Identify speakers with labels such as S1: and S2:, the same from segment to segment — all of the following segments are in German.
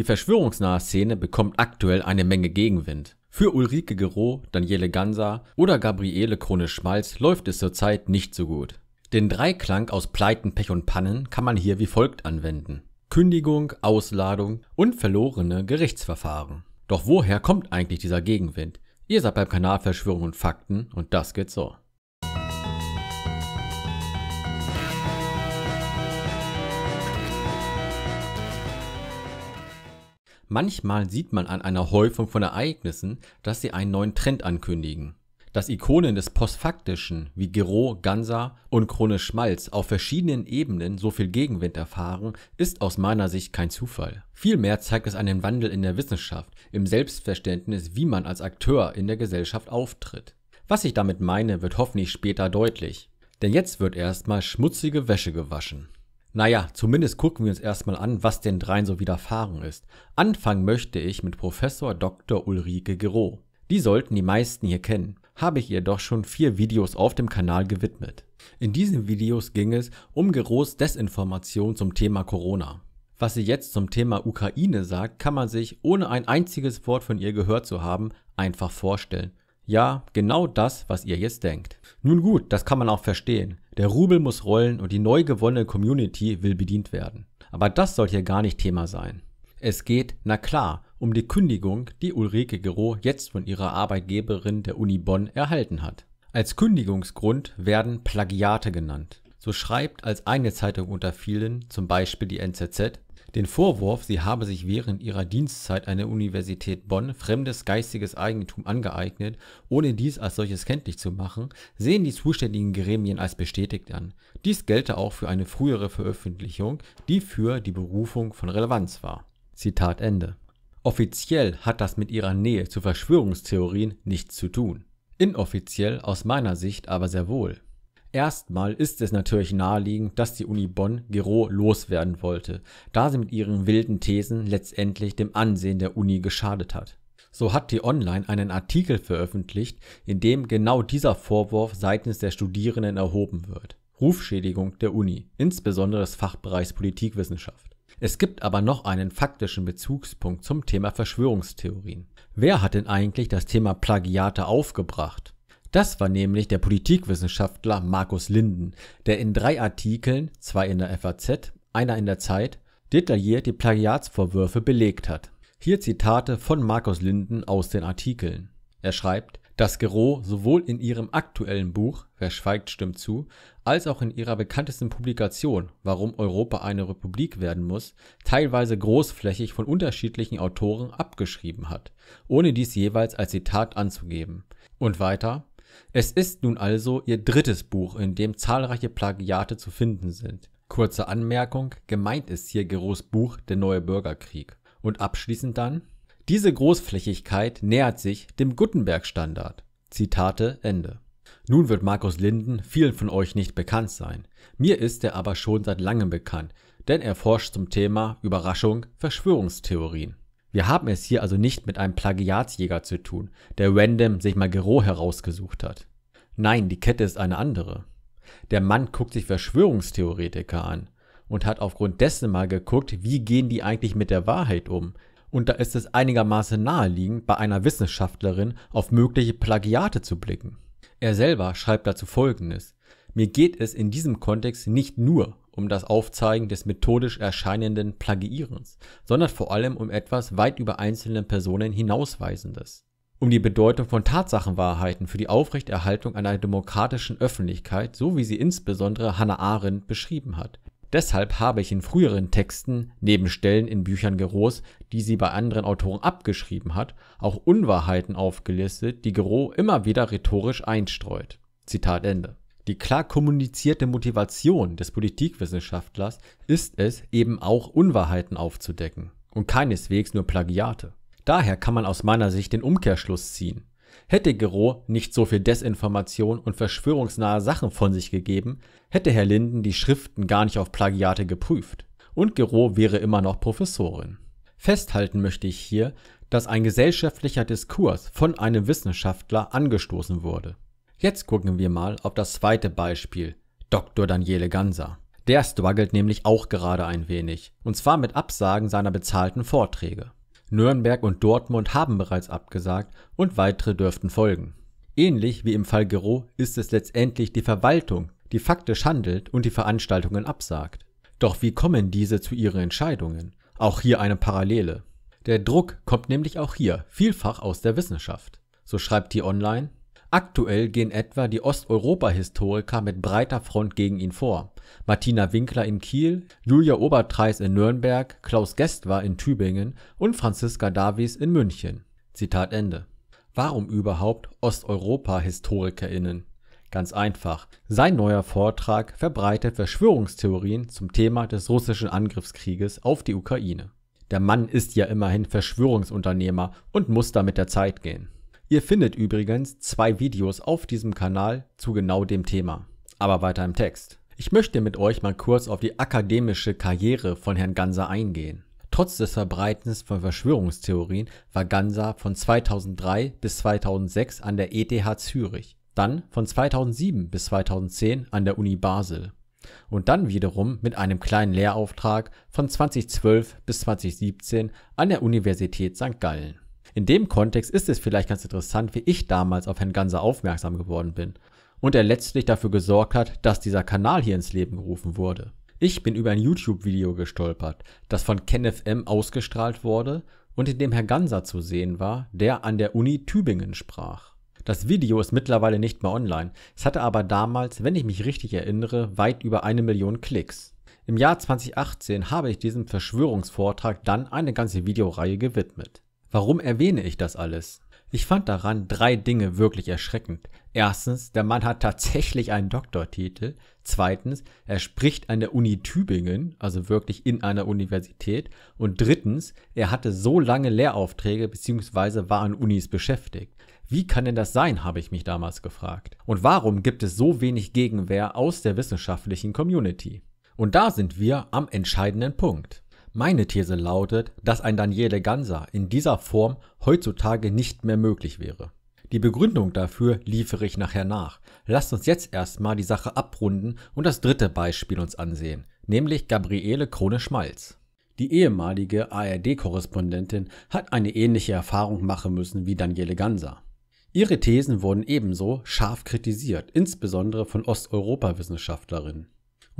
S1: Die verschwörungsnahe Szene bekommt aktuell eine Menge Gegenwind. Für Ulrike Gero, Daniele Ganser oder Gabriele Krone-Schmalz läuft es zurzeit nicht so gut. Den Dreiklang aus Pleiten, Pech und Pannen kann man hier wie folgt anwenden. Kündigung, Ausladung und verlorene Gerichtsverfahren. Doch woher kommt eigentlich dieser Gegenwind? Ihr seid beim Kanal Verschwörung und Fakten und das geht so. Manchmal sieht man an einer Häufung von Ereignissen, dass sie einen neuen Trend ankündigen. Dass Ikonen des Postfaktischen wie Gero, Ganser und Krone Schmalz auf verschiedenen Ebenen so viel Gegenwind erfahren, ist aus meiner Sicht kein Zufall. Vielmehr zeigt es einen Wandel in der Wissenschaft, im Selbstverständnis, wie man als Akteur in der Gesellschaft auftritt. Was ich damit meine, wird hoffentlich später deutlich. Denn jetzt wird erstmal schmutzige Wäsche gewaschen. Naja, zumindest gucken wir uns erstmal an, was den dreien so widerfahren ist. Anfangen möchte ich mit Professor Dr. Ulrike Gero. Die sollten die meisten hier kennen. Habe ich ihr doch schon vier Videos auf dem Kanal gewidmet. In diesen Videos ging es um Geros Desinformation zum Thema Corona. Was sie jetzt zum Thema Ukraine sagt, kann man sich, ohne ein einziges Wort von ihr gehört zu haben, einfach vorstellen. Ja, genau das, was ihr jetzt denkt. Nun gut, das kann man auch verstehen. Der Rubel muss rollen und die neu gewonnene Community will bedient werden. Aber das soll hier gar nicht Thema sein. Es geht, na klar, um die Kündigung, die Ulrike Gero jetzt von ihrer Arbeitgeberin der Uni Bonn erhalten hat. Als Kündigungsgrund werden Plagiate genannt. So schreibt als eine Zeitung unter vielen, zum Beispiel die NZZ, den Vorwurf, sie habe sich während ihrer Dienstzeit an der Universität Bonn fremdes geistiges Eigentum angeeignet, ohne dies als solches kenntlich zu machen, sehen die zuständigen Gremien als bestätigt an. Dies gelte auch für eine frühere Veröffentlichung, die für die Berufung von Relevanz war. Zitat Ende. Offiziell hat das mit ihrer Nähe zu Verschwörungstheorien nichts zu tun. Inoffiziell aus meiner Sicht aber sehr wohl. Erstmal ist es natürlich naheliegend, dass die Uni Bonn Gero loswerden wollte, da sie mit ihren wilden Thesen letztendlich dem Ansehen der Uni geschadet hat. So hat die Online einen Artikel veröffentlicht, in dem genau dieser Vorwurf seitens der Studierenden erhoben wird. Rufschädigung der Uni, insbesondere des Fachbereichs Politikwissenschaft. Es gibt aber noch einen faktischen Bezugspunkt zum Thema Verschwörungstheorien. Wer hat denn eigentlich das Thema Plagiate aufgebracht? Das war nämlich der Politikwissenschaftler Markus Linden, der in drei Artikeln, zwei in der FAZ, einer in der Zeit, detailliert die Plagiatsvorwürfe belegt hat. Hier Zitate von Markus Linden aus den Artikeln. Er schreibt, dass Gero sowohl in ihrem aktuellen Buch Wer schweigt stimmt zu, als auch in ihrer bekanntesten Publikation Warum Europa eine Republik werden muss, teilweise großflächig von unterschiedlichen Autoren abgeschrieben hat, ohne dies jeweils als Zitat anzugeben. Und weiter, es ist nun also ihr drittes Buch, in dem zahlreiche Plagiate zu finden sind. Kurze Anmerkung, gemeint ist hier Geros Buch Der neue Bürgerkrieg. Und abschließend dann, diese Großflächigkeit nähert sich dem Gutenberg-Standard. Zitate Ende. Nun wird Markus Linden vielen von euch nicht bekannt sein. Mir ist er aber schon seit langem bekannt, denn er forscht zum Thema Überraschung Verschwörungstheorien. Wir haben es hier also nicht mit einem Plagiatsjäger zu tun, der random sich mal Gero herausgesucht hat. Nein, die Kette ist eine andere. Der Mann guckt sich Verschwörungstheoretiker an und hat aufgrund dessen mal geguckt, wie gehen die eigentlich mit der Wahrheit um. Und da ist es einigermaßen naheliegend, bei einer Wissenschaftlerin auf mögliche Plagiate zu blicken. Er selber schreibt dazu folgendes. Mir geht es in diesem Kontext nicht nur um das Aufzeigen des methodisch erscheinenden Plagiierens, sondern vor allem um etwas weit über einzelne Personen hinausweisendes. Um die Bedeutung von Tatsachenwahrheiten für die Aufrechterhaltung einer demokratischen Öffentlichkeit, so wie sie insbesondere Hannah Arendt beschrieben hat. Deshalb habe ich in früheren Texten, neben Stellen in Büchern Gerohs, die sie bei anderen Autoren abgeschrieben hat, auch Unwahrheiten aufgelistet, die Gero immer wieder rhetorisch einstreut. Zitat Ende. Die klar kommunizierte Motivation des Politikwissenschaftlers ist es, eben auch Unwahrheiten aufzudecken und keineswegs nur Plagiate. Daher kann man aus meiner Sicht den Umkehrschluss ziehen. Hätte Gero nicht so viel Desinformation und verschwörungsnahe Sachen von sich gegeben, hätte Herr Linden die Schriften gar nicht auf Plagiate geprüft. Und Gero wäre immer noch Professorin. Festhalten möchte ich hier, dass ein gesellschaftlicher Diskurs von einem Wissenschaftler angestoßen wurde. Jetzt gucken wir mal auf das zweite Beispiel, Dr. Daniele Ganser. Der struggelt nämlich auch gerade ein wenig, und zwar mit Absagen seiner bezahlten Vorträge. Nürnberg und Dortmund haben bereits abgesagt und weitere dürften folgen. Ähnlich wie im Fall Gero ist es letztendlich die Verwaltung, die faktisch handelt und die Veranstaltungen absagt. Doch wie kommen diese zu ihren Entscheidungen? Auch hier eine Parallele. Der Druck kommt nämlich auch hier vielfach aus der Wissenschaft. So schreibt die Online, Aktuell gehen etwa die Osteuropa-Historiker mit breiter Front gegen ihn vor. Martina Winkler in Kiel, Julia Obertreis in Nürnberg, Klaus Gestwar in Tübingen und Franziska Davies in München. Zitat Ende. Warum überhaupt Osteuropa-HistorikerInnen? Ganz einfach. Sein neuer Vortrag verbreitet Verschwörungstheorien zum Thema des russischen Angriffskrieges auf die Ukraine. Der Mann ist ja immerhin Verschwörungsunternehmer und muss damit der Zeit gehen. Ihr findet übrigens zwei Videos auf diesem Kanal zu genau dem Thema. Aber weiter im Text. Ich möchte mit euch mal kurz auf die akademische Karriere von Herrn Ganser eingehen. Trotz des Verbreitens von Verschwörungstheorien war Ganser von 2003 bis 2006 an der ETH Zürich, dann von 2007 bis 2010 an der Uni Basel und dann wiederum mit einem kleinen Lehrauftrag von 2012 bis 2017 an der Universität St. Gallen. In dem Kontext ist es vielleicht ganz interessant, wie ich damals auf Herrn Ganser aufmerksam geworden bin und er letztlich dafür gesorgt hat, dass dieser Kanal hier ins Leben gerufen wurde. Ich bin über ein YouTube-Video gestolpert, das von KenFM ausgestrahlt wurde und in dem Herr Ganser zu sehen war, der an der Uni Tübingen sprach. Das Video ist mittlerweile nicht mehr online, es hatte aber damals, wenn ich mich richtig erinnere, weit über eine Million Klicks. Im Jahr 2018 habe ich diesem Verschwörungsvortrag dann eine ganze Videoreihe gewidmet. Warum erwähne ich das alles? Ich fand daran drei Dinge wirklich erschreckend. Erstens, der Mann hat tatsächlich einen Doktortitel. Zweitens, er spricht an der Uni Tübingen, also wirklich in einer Universität. Und drittens, er hatte so lange Lehraufträge bzw. war an Unis beschäftigt. Wie kann denn das sein, habe ich mich damals gefragt. Und warum gibt es so wenig Gegenwehr aus der wissenschaftlichen Community? Und da sind wir am entscheidenden Punkt. Meine These lautet, dass ein Daniele Ganser in dieser Form heutzutage nicht mehr möglich wäre. Die Begründung dafür liefere ich nachher nach. Lasst uns jetzt erstmal die Sache abrunden und das dritte Beispiel uns ansehen, nämlich Gabriele Krone-Schmalz. Die ehemalige ARD-Korrespondentin hat eine ähnliche Erfahrung machen müssen wie Daniele Ganser. Ihre Thesen wurden ebenso scharf kritisiert, insbesondere von Osteuropa-Wissenschaftlerinnen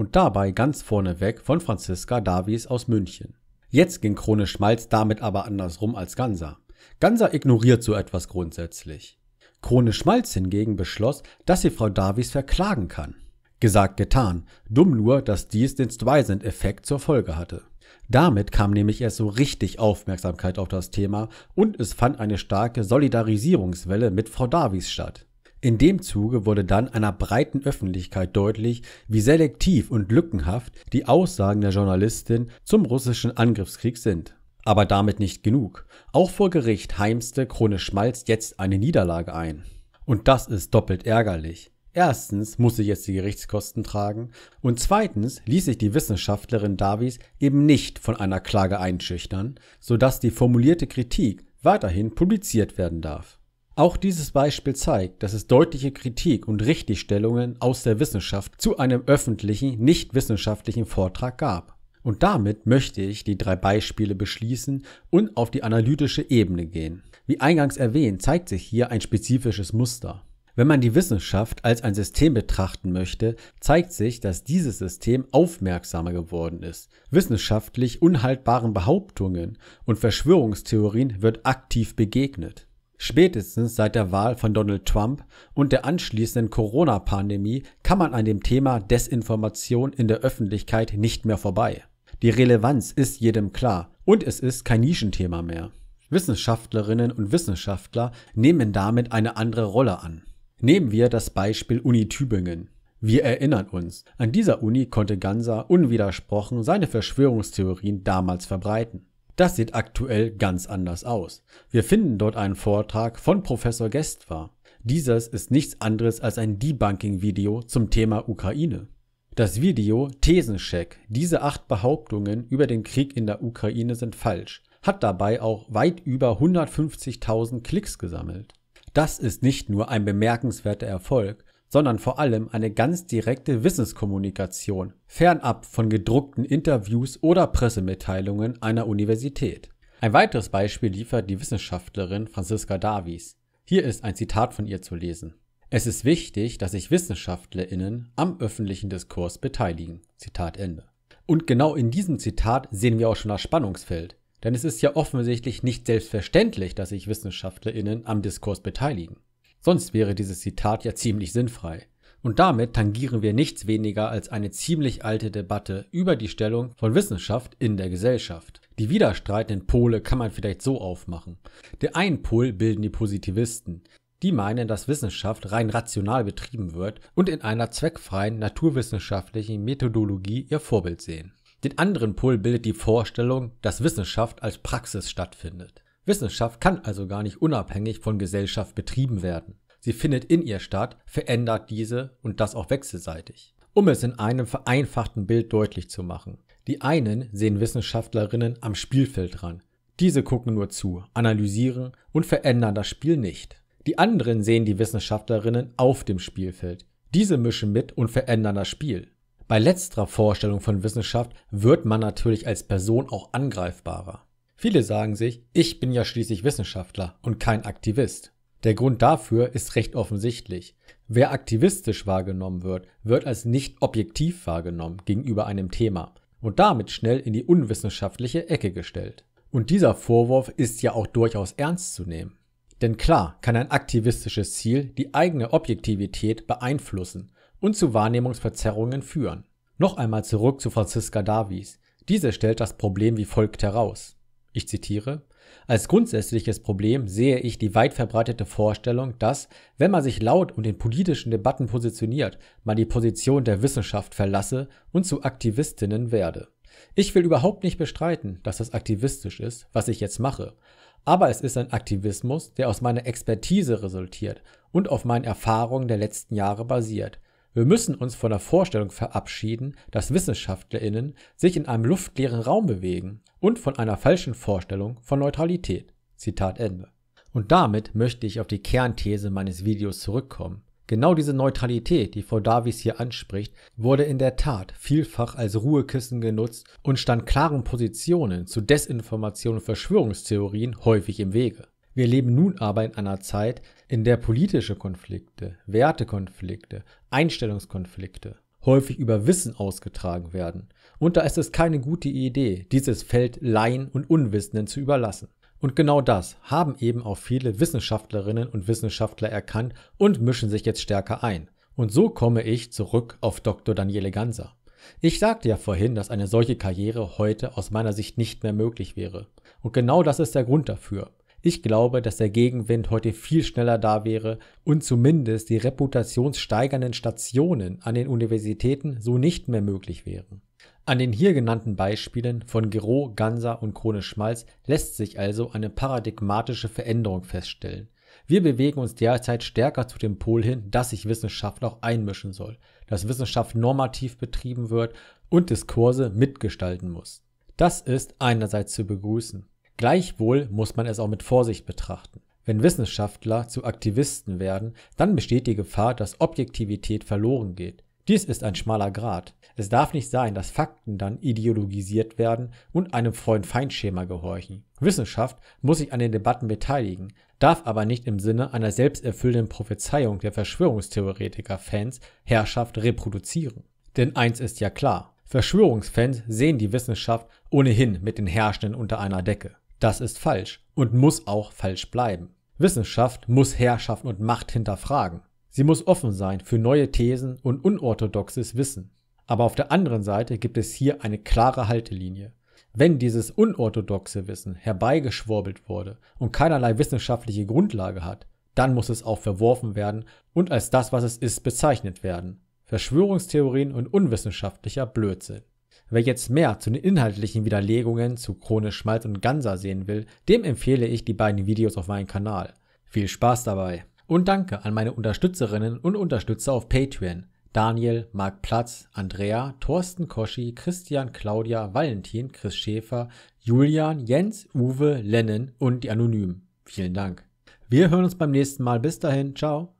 S1: und dabei ganz vorneweg von Franziska Davies aus München. Jetzt ging Krone Schmalz damit aber andersrum als Ganser. Ganser ignoriert so etwas grundsätzlich. Krone Schmalz hingegen beschloss, dass sie Frau Davies verklagen kann. Gesagt getan, dumm nur, dass dies den Streisand-Effekt zur Folge hatte. Damit kam nämlich erst so richtig Aufmerksamkeit auf das Thema und es fand eine starke Solidarisierungswelle mit Frau Davies statt. In dem Zuge wurde dann einer breiten Öffentlichkeit deutlich, wie selektiv und lückenhaft die Aussagen der Journalistin zum russischen Angriffskrieg sind. Aber damit nicht genug. Auch vor Gericht heimste Krone Schmalz jetzt eine Niederlage ein. Und das ist doppelt ärgerlich. Erstens muss sie jetzt die Gerichtskosten tragen und zweitens ließ sich die Wissenschaftlerin Davies eben nicht von einer Klage einschüchtern, sodass die formulierte Kritik weiterhin publiziert werden darf. Auch dieses Beispiel zeigt, dass es deutliche Kritik und Richtigstellungen aus der Wissenschaft zu einem öffentlichen, nicht wissenschaftlichen Vortrag gab. Und damit möchte ich die drei Beispiele beschließen und auf die analytische Ebene gehen. Wie eingangs erwähnt, zeigt sich hier ein spezifisches Muster. Wenn man die Wissenschaft als ein System betrachten möchte, zeigt sich, dass dieses System aufmerksamer geworden ist. Wissenschaftlich unhaltbaren Behauptungen und Verschwörungstheorien wird aktiv begegnet. Spätestens seit der Wahl von Donald Trump und der anschließenden Corona-Pandemie kann man an dem Thema Desinformation in der Öffentlichkeit nicht mehr vorbei. Die Relevanz ist jedem klar und es ist kein Nischenthema mehr. Wissenschaftlerinnen und Wissenschaftler nehmen damit eine andere Rolle an. Nehmen wir das Beispiel Uni Tübingen. Wir erinnern uns, an dieser Uni konnte Ganser unwidersprochen seine Verschwörungstheorien damals verbreiten. Das sieht aktuell ganz anders aus. Wir finden dort einen Vortrag von Professor Gestwar. Dieses ist nichts anderes als ein Debunking-Video zum Thema Ukraine. Das Video Thesencheck, diese acht Behauptungen über den Krieg in der Ukraine sind falsch, hat dabei auch weit über 150.000 Klicks gesammelt. Das ist nicht nur ein bemerkenswerter Erfolg, sondern vor allem eine ganz direkte Wissenskommunikation, fernab von gedruckten Interviews oder Pressemitteilungen einer Universität. Ein weiteres Beispiel liefert die Wissenschaftlerin Franziska Davies. Hier ist ein Zitat von ihr zu lesen. Es ist wichtig, dass sich WissenschaftlerInnen am öffentlichen Diskurs beteiligen. Zitat Ende. Und genau in diesem Zitat sehen wir auch schon das Spannungsfeld. Denn es ist ja offensichtlich nicht selbstverständlich, dass sich WissenschaftlerInnen am Diskurs beteiligen. Sonst wäre dieses Zitat ja ziemlich sinnfrei. Und damit tangieren wir nichts weniger als eine ziemlich alte Debatte über die Stellung von Wissenschaft in der Gesellschaft. Die widerstreitenden Pole kann man vielleicht so aufmachen. Der einen Pol bilden die Positivisten. Die meinen, dass Wissenschaft rein rational betrieben wird und in einer zweckfreien naturwissenschaftlichen Methodologie ihr Vorbild sehen. Den anderen Pol bildet die Vorstellung, dass Wissenschaft als Praxis stattfindet. Wissenschaft kann also gar nicht unabhängig von Gesellschaft betrieben werden. Sie findet in ihr statt, verändert diese und das auch wechselseitig. Um es in einem vereinfachten Bild deutlich zu machen. Die einen sehen Wissenschaftlerinnen am Spielfeld ran. Diese gucken nur zu, analysieren und verändern das Spiel nicht. Die anderen sehen die Wissenschaftlerinnen auf dem Spielfeld. Diese mischen mit und verändern das Spiel. Bei letzterer Vorstellung von Wissenschaft wird man natürlich als Person auch angreifbarer. Viele sagen sich, ich bin ja schließlich Wissenschaftler und kein Aktivist. Der Grund dafür ist recht offensichtlich. Wer aktivistisch wahrgenommen wird, wird als nicht objektiv wahrgenommen gegenüber einem Thema und damit schnell in die unwissenschaftliche Ecke gestellt. Und dieser Vorwurf ist ja auch durchaus ernst zu nehmen. Denn klar kann ein aktivistisches Ziel die eigene Objektivität beeinflussen und zu Wahrnehmungsverzerrungen führen. Noch einmal zurück zu Franziska Davies. Diese stellt das Problem wie folgt heraus. Ich zitiere, als grundsätzliches Problem sehe ich die weit verbreitete Vorstellung, dass, wenn man sich laut und in politischen Debatten positioniert, man die Position der Wissenschaft verlasse und zu Aktivistinnen werde. Ich will überhaupt nicht bestreiten, dass das aktivistisch ist, was ich jetzt mache, aber es ist ein Aktivismus, der aus meiner Expertise resultiert und auf meinen Erfahrungen der letzten Jahre basiert. Wir müssen uns von der Vorstellung verabschieden, dass Wissenschaftlerinnen sich in einem luftleeren Raum bewegen und von einer falschen Vorstellung von Neutralität. Zitat Ende. Und damit möchte ich auf die Kernthese meines Videos zurückkommen. Genau diese Neutralität, die Frau Davies hier anspricht, wurde in der Tat vielfach als Ruhekissen genutzt und stand klaren Positionen zu Desinformation und Verschwörungstheorien häufig im Wege. Wir leben nun aber in einer Zeit, in der politische Konflikte, Wertekonflikte, Einstellungskonflikte häufig über Wissen ausgetragen werden. Und da ist es keine gute Idee, dieses Feld Laien und Unwissenden zu überlassen. Und genau das haben eben auch viele Wissenschaftlerinnen und Wissenschaftler erkannt und mischen sich jetzt stärker ein. Und so komme ich zurück auf Dr. Daniele Ganser. Ich sagte ja vorhin, dass eine solche Karriere heute aus meiner Sicht nicht mehr möglich wäre. Und genau das ist der Grund dafür. Ich glaube, dass der Gegenwind heute viel schneller da wäre und zumindest die reputationssteigernden Stationen an den Universitäten so nicht mehr möglich wären. An den hier genannten Beispielen von Gero, Ganser und Krone Schmalz lässt sich also eine paradigmatische Veränderung feststellen. Wir bewegen uns derzeit stärker zu dem Pol hin, dass sich Wissenschaft auch einmischen soll, dass Wissenschaft normativ betrieben wird und Diskurse mitgestalten muss. Das ist einerseits zu begrüßen. Gleichwohl muss man es auch mit Vorsicht betrachten. Wenn Wissenschaftler zu Aktivisten werden, dann besteht die Gefahr, dass Objektivität verloren geht. Dies ist ein schmaler Grat. Es darf nicht sein, dass Fakten dann ideologisiert werden und einem Freund-Feind-Schema gehorchen. Wissenschaft muss sich an den Debatten beteiligen, darf aber nicht im Sinne einer selbsterfüllenden Prophezeiung der Verschwörungstheoretiker-Fans Herrschaft reproduzieren. Denn eins ist ja klar, Verschwörungsfans sehen die Wissenschaft ohnehin mit den Herrschenden unter einer Decke. Das ist falsch und muss auch falsch bleiben. Wissenschaft muss Herrschaft und Macht hinterfragen. Sie muss offen sein für neue Thesen und unorthodoxes Wissen. Aber auf der anderen Seite gibt es hier eine klare Haltelinie. Wenn dieses unorthodoxe Wissen herbeigeschwurbelt wurde und keinerlei wissenschaftliche Grundlage hat, dann muss es auch verworfen werden und als das, was es ist, bezeichnet werden. Verschwörungstheorien und unwissenschaftlicher Blödsinn. Wer jetzt mehr zu den inhaltlichen Widerlegungen zu Krone Schmalz und Ganser sehen will, dem empfehle ich die beiden Videos auf meinem Kanal. Viel Spaß dabei! Und danke an meine Unterstützerinnen und Unterstützer auf Patreon. Daniel, Marc Platz, Andrea, Thorsten Koschi, Christian, Claudia, Valentin, Chris Schäfer, Julian, Jens, Uwe, Lennon und die Anonymen. Vielen Dank. Wir hören uns beim nächsten Mal. Bis dahin. Ciao.